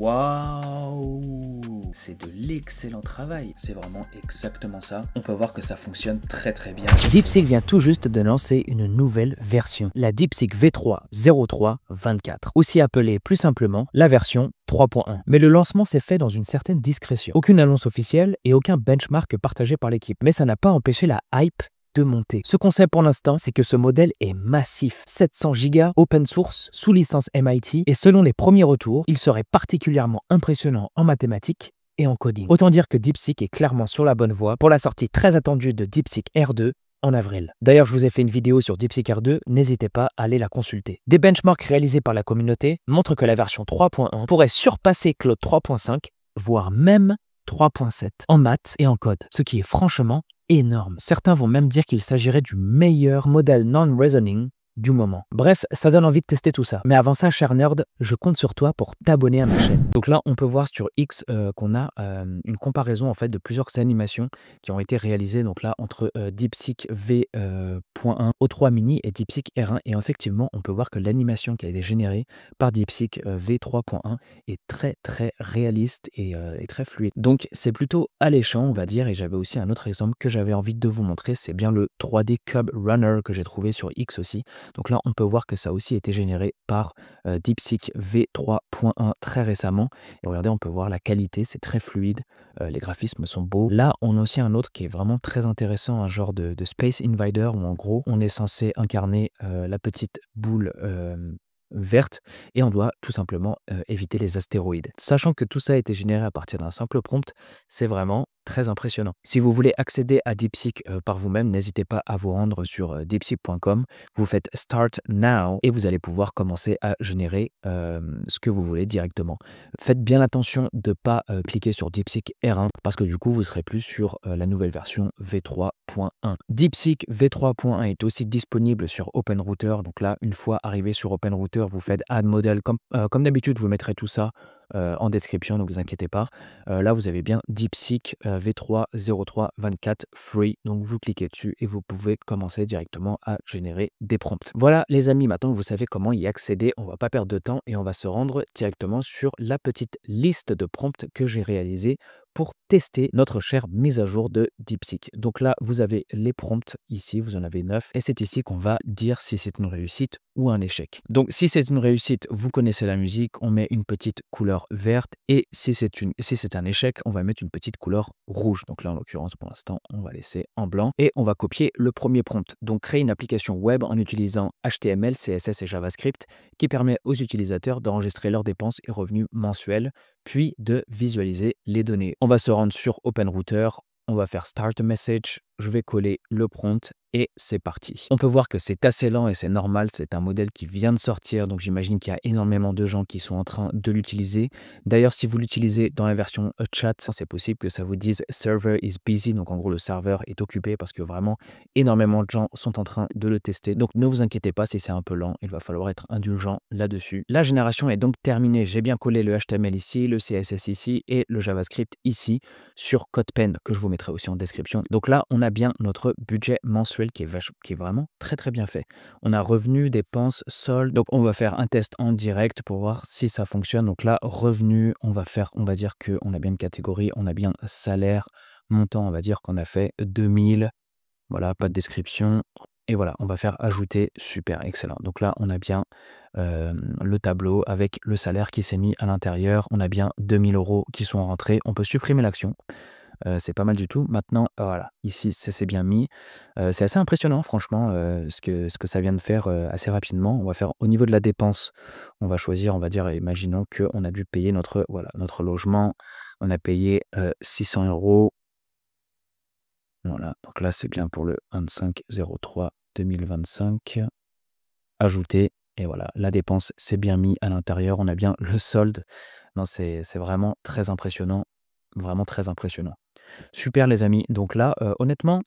Waouh C'est de l'excellent travail. C'est vraiment exactement ça. On peut voir que ça fonctionne très très bien. DeepSeek vient tout juste de lancer une nouvelle version, la DeepSeek V3 aussi appelée plus simplement la version 3.1. Mais le lancement s'est fait dans une certaine discrétion. Aucune annonce officielle et aucun benchmark partagé par l'équipe. Mais ça n'a pas empêché la hype de montée. Ce qu'on sait pour l'instant, c'est que ce modèle est massif. 700 gigas open source sous licence MIT et selon les premiers retours, il serait particulièrement impressionnant en mathématiques et en coding. Autant dire que DeepSeek est clairement sur la bonne voie pour la sortie très attendue de DeepSeek R2 en avril. D'ailleurs, je vous ai fait une vidéo sur DeepSeek R2, n'hésitez pas à aller la consulter. Des benchmarks réalisés par la communauté montrent que la version 3.1 pourrait surpasser Claude 3.5, voire même 3.7 en maths et en code, ce qui est franchement énorme. Certains vont même dire qu'il s'agirait du meilleur modèle non-reasoning du moment. Bref, ça donne envie de tester tout ça. Mais avant ça, cher nerd, je compte sur toi pour t'abonner à ma chaîne. Donc là, on peut voir sur X euh, qu'on a euh, une comparaison en fait de plusieurs animations qui ont été réalisées donc là entre DeepSeek V.1 O3 Mini et DeepSeek R1 et effectivement, on peut voir que l'animation qui a été générée par DeepSeek euh, V3.1 est très très réaliste et très fluide. Donc c'est plutôt alléchant, on va dire et j'avais aussi un autre exemple que j'avais envie de vous montrer, c'est bien le 3D Cub Runner que j'ai trouvé sur X aussi. Donc là, on peut voir que ça a aussi été généré par euh, DeepSeek V3.1 très récemment. Et regardez, on peut voir la qualité, c'est très fluide, euh, les graphismes sont beaux. Là, on a aussi un autre qui est vraiment très intéressant, un genre de, Space Invader, où en gros, on est censé incarner euh, la petite boule verte et on doit tout simplement éviter les astéroïdes. Sachant que tout ça a été généré à partir d'un simple prompt, c'est vraiment très impressionnant. Si vous voulez accéder à DeepSeek euh, par vous-même, n'hésitez pas à vous rendre sur euh, deepseek.com. Vous faites Start Now et vous allez pouvoir commencer à générer euh, ce que vous voulez directement. Faites bien attention de ne pas cliquer sur DeepSeek R1 parce que du coup, vous serez plus sur la nouvelle version V3.1. DeepSeek V3.1 est aussi disponible sur OpenRouter. Donc là, une fois arrivé sur OpenRouter, vous faites Add Model. Comme, comme d'habitude, vous mettrez tout ça euh, en description, ne vous inquiétez pas. Euh, là, vous avez bien DeepSeek euh, v 30324 Free. Donc, vous cliquez dessus et vous pouvez commencer directement à générer des prompts. Voilà, les amis, maintenant vous savez comment y accéder. On va pas perdre de temps et on va se rendre directement sur la petite liste de prompts que j'ai réalisée pour tester notre chère mise à jour de DeepSeek. Donc là, vous avez les prompts ici, vous en avez 9, et c'est ici qu'on va dire si c'est une réussite ou un échec. Donc si c'est une réussite, vous connaissez la musique, on met une petite couleur verte et si c'est une si c'est un échec, on va mettre une petite couleur rouge. Donc là en l'occurrence pour l'instant, on va laisser en blanc et on va copier le premier prompt. Donc créer une application web en utilisant HTML, CSS et JavaScript qui permet aux utilisateurs d'enregistrer leurs dépenses et revenus mensuels puis de visualiser les données. On va se rendre sur OpenRouter, on va faire start message, je vais coller le prompt et c'est parti. On peut voir que c'est assez lent et c'est normal, c'est un modèle qui vient de sortir, donc j'imagine qu'il y a énormément de gens qui sont en train de l'utiliser. D'ailleurs, si vous l'utilisez dans la version chat, c'est possible que ça vous dise server is busy, donc en gros le serveur est occupé parce que vraiment énormément de gens sont en train de le tester. Donc ne vous inquiétez pas si c'est un peu lent, il va falloir être indulgent là-dessus. La génération est donc terminée, j'ai bien collé le HTML ici, le CSS ici et le JavaScript ici sur CodePen que je vous mettrai aussi en description. Donc là, on a bien notre budget mensuel qui est, vraiment très très bien fait. On a revenu, dépenses, soldes. Donc on va faire un test en direct pour voir si ça fonctionne. Donc là, revenu, on va faire, on va dire qu'on a bien une catégorie, on a bien salaire, montant, on va dire qu'on a fait 2000. Voilà, pas de description. Et voilà, on va faire ajouter, super, excellent. Donc là, on a bien euh, le tableau avec le salaire qui s'est mis à l'intérieur. On a bien 2000 euros qui sont rentrés. On peut supprimer l'action c'est pas mal du tout. Maintenant, voilà, ici, ça s'est bien mis. c'est assez impressionnant, franchement, ce, que, ce que ça vient de faire assez rapidement. On va faire au niveau de la dépense, on va choisir, on va dire, imaginons qu'on a dû payer notre, voilà, notre logement. On a payé 600 euros. Voilà, donc là, c'est bien pour le 25 2025. Ajouter. Et voilà, la dépense c'est bien mis à l'intérieur. On a bien le solde. Non, c'est vraiment très impressionnant vraiment très impressionnant. Super les amis. Donc là, euh, honnêtement,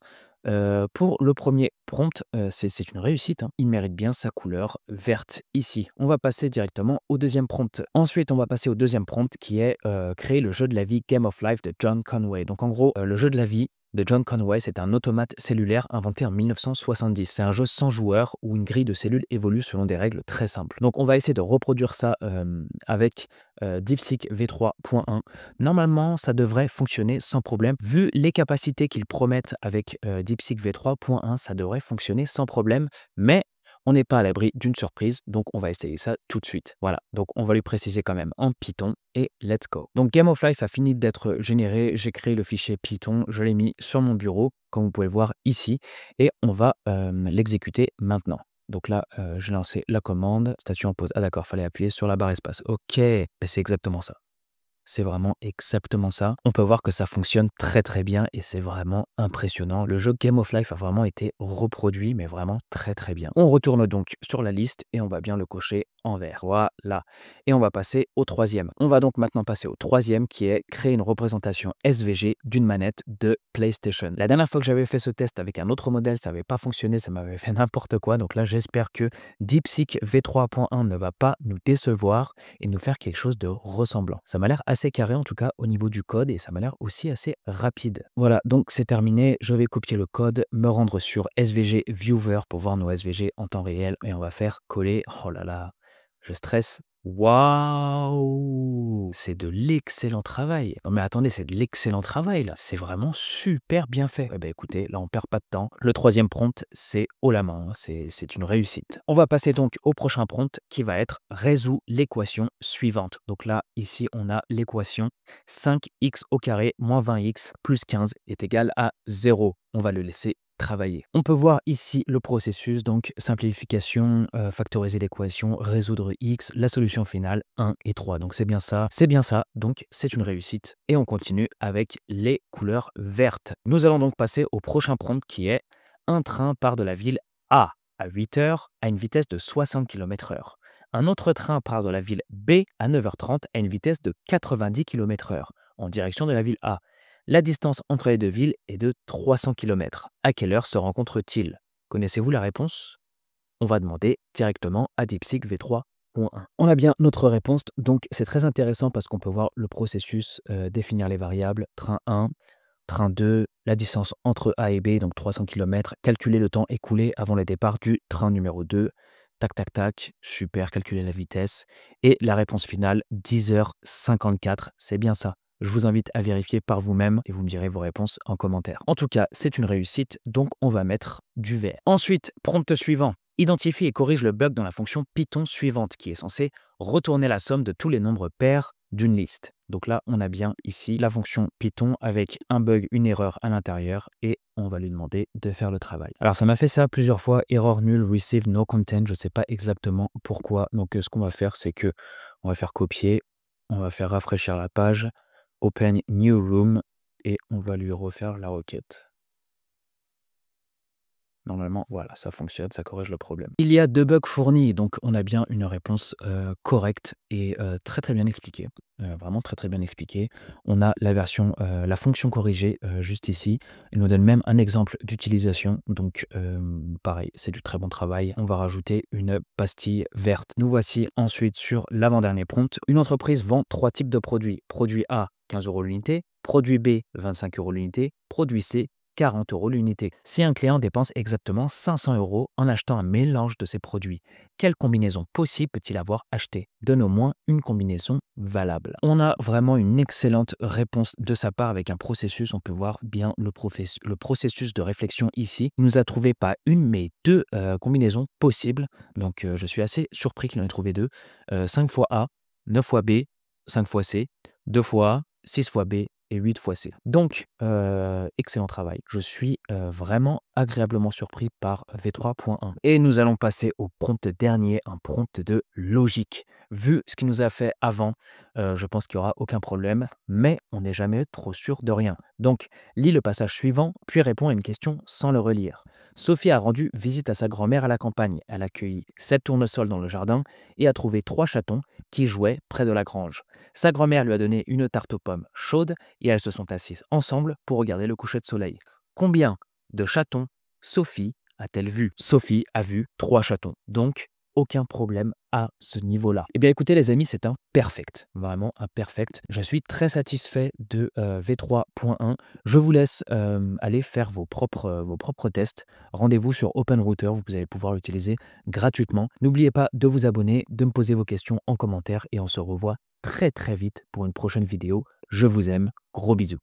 euh, pour le premier prompt, euh, c'est une réussite. Hein. Il mérite bien sa couleur verte ici. On va passer directement au deuxième prompt. Ensuite, on va passer au deuxième prompt qui est créer le jeu de la vie Game of Life de John Conway. Donc en gros, le jeu de la vie, de John Conway, c'est un automate cellulaire inventé en 1970. C'est un jeu sans joueur où une grille de cellules évolue selon des règles très simples. Donc on va essayer de reproduire ça euh, avec euh, DeepSeek V3.1. Normalement, ça devrait fonctionner sans problème. Vu les capacités qu'ils promettent avec euh, DeepSeek V3.1, ça devrait fonctionner sans problème. Mais on n'est pas à l'abri d'une surprise, donc on va essayer ça tout de suite. Voilà, donc on va lui préciser quand même en Python et let's go. Donc Game of Life a fini d'être généré, j'ai créé le fichier Python, je l'ai mis sur mon bureau, comme vous pouvez le voir ici, et on va euh, l'exécuter maintenant. Donc là, euh, j'ai lancé la commande, statut en pause. Ah d'accord, fallait appuyer sur la barre espace. Ok, ben c'est exactement ça. C'est vraiment exactement ça. On peut voir que ça fonctionne très très bien et c'est vraiment impressionnant. Le jeu Game of Life a vraiment été reproduit, mais vraiment très très bien. On retourne donc sur la liste et on va bien le cocher en vert. Voilà. Et on va passer au troisième. On va donc maintenant passer au troisième qui est créer une représentation SVG d'une manette de PlayStation. La dernière fois que j'avais fait ce test avec un autre modèle, ça n'avait pas fonctionné, ça m'avait fait n'importe quoi. Donc là, j'espère que DeepSeek V3.1 ne va pas nous décevoir et nous faire quelque chose de ressemblant. Ça m'a l'air assez assez carré, en tout cas au niveau du code, et ça m'a l'air aussi assez rapide. Voilà, donc c'est terminé. Je vais copier le code, me rendre sur SVG Viewer pour voir nos SVG en temps réel, et on va faire coller. Oh là là, je stresse. Waouh C'est de l'excellent travail. Non mais attendez, c'est de l'excellent travail là. C'est vraiment super bien fait. Eh ben écoutez, là on perd pas de temps. Le troisième prompt, c'est haut la main. Hein. C'est une réussite. On va passer donc au prochain prompt qui va être Résous l'équation suivante. Donc là, ici, on a l'équation 5x au carré moins 20x plus 15 est égal à 0 on va le laisser travailler. On peut voir ici le processus, donc simplification, euh, factoriser l'équation, résoudre x, la solution finale 1 et 3. Donc c'est bien ça, c'est bien ça, donc c'est une réussite. Et on continue avec les couleurs vertes. Nous allons donc passer au prochain prompt qui est un train part de la ville A à 8 h à une vitesse de 60 km/h. Un autre train part de la ville B à 9h30 à une vitesse de 90 km/h en direction de la ville A. La distance entre les deux villes est de 300 km. À quelle heure se rencontrent-ils Connaissez-vous la réponse On va demander directement à DeepSeek V3 on a bien notre réponse, donc c'est très intéressant parce qu'on peut voir le processus, euh, définir les variables, train 1, train 2, la distance entre A et B, donc 300 km, calculer le temps écoulé avant le départ du train numéro 2, tac tac tac, super, calculer la vitesse, et la réponse finale, 10h54, c'est bien ça. Je vous invite à vérifier par vous-même et vous me direz vos réponses en commentaire. En tout cas, c'est une réussite, donc on va mettre du vert. Ensuite, prompt suivant. Identifie et corrige le bug dans la fonction Python suivante qui est censée retourner la somme de tous les nombres pairs d'une liste. Donc là, on a bien ici la fonction Python avec un bug, une erreur à l'intérieur et on va lui demander de faire le travail. Alors ça m'a fait ça plusieurs fois, erreur nulle, receive no content, je ne sais pas exactement pourquoi. Donc euh, ce qu'on va faire, c'est que on va faire copier, on va faire rafraîchir la page, Open New Room et on va lui refaire la requête. Normalement, voilà, ça fonctionne, ça corrige le problème. Il y a deux bugs fournis, donc on a bien une réponse euh, correcte et euh, très très bien expliquée. Euh, vraiment très très bien expliquée. On a la version, la fonction corrigée juste ici. Il nous donne même un exemple d'utilisation. Donc pareil, c'est du très bon travail. On va rajouter une pastille verte. Nous voici ensuite sur l'avant-dernier prompt. Une entreprise vend trois types de produits. Produit A, 15 euros l'unité, produit B 25 euros l'unité, produit C 40 euros l'unité. Si un client dépense exactement 500 euros en achetant un mélange de ces produits, quelle combinaison possible peut-il avoir acheté Donne au moins une combinaison valable. On a vraiment une excellente réponse de sa part avec un processus. On peut voir bien le, processus de réflexion ici. Il nous a trouvé pas une, mais deux euh, combinaisons possibles. Donc euh, je suis assez surpris qu'il en ait trouvé deux. 5 euh, fois A, 9 fois B, 5 fois C, 2 fois A, 6 fois B et 8 fois C. Donc, euh, excellent travail. Je suis euh, vraiment agréablement surpris par V3.1. Et nous allons passer au prompt dernier, un prompt de logique vu ce qu'il nous a fait avant, je pense qu'il n'y aura aucun problème, mais on n'est jamais trop sûr de rien. Donc, lis le passage suivant, puis réponds à une question sans le relire. Sophie a rendu visite à sa grand-mère à la campagne. Elle a cueilli sept tournesols dans le jardin et a trouvé trois chatons qui jouaient près de la grange. Sa grand-mère lui a donné une tarte aux pommes chaude et elles se sont assises ensemble pour regarder le coucher de soleil. Combien de chatons Sophie a-t-elle vu Sophie a vu trois chatons. Donc, aucun problème à ce niveau-là. Eh bien écoutez les amis, c'est un perfect, vraiment un perfect. Je suis très satisfait de euh, V3.1. Je vous laisse euh, aller faire vos propres, euh, vos propres tests. Rendez-vous sur OpenRouter, vous allez pouvoir l'utiliser gratuitement. N'oubliez pas de vous abonner, de me poser vos questions en commentaire et on se revoit très très vite pour une prochaine vidéo. Je vous aime, gros bisous.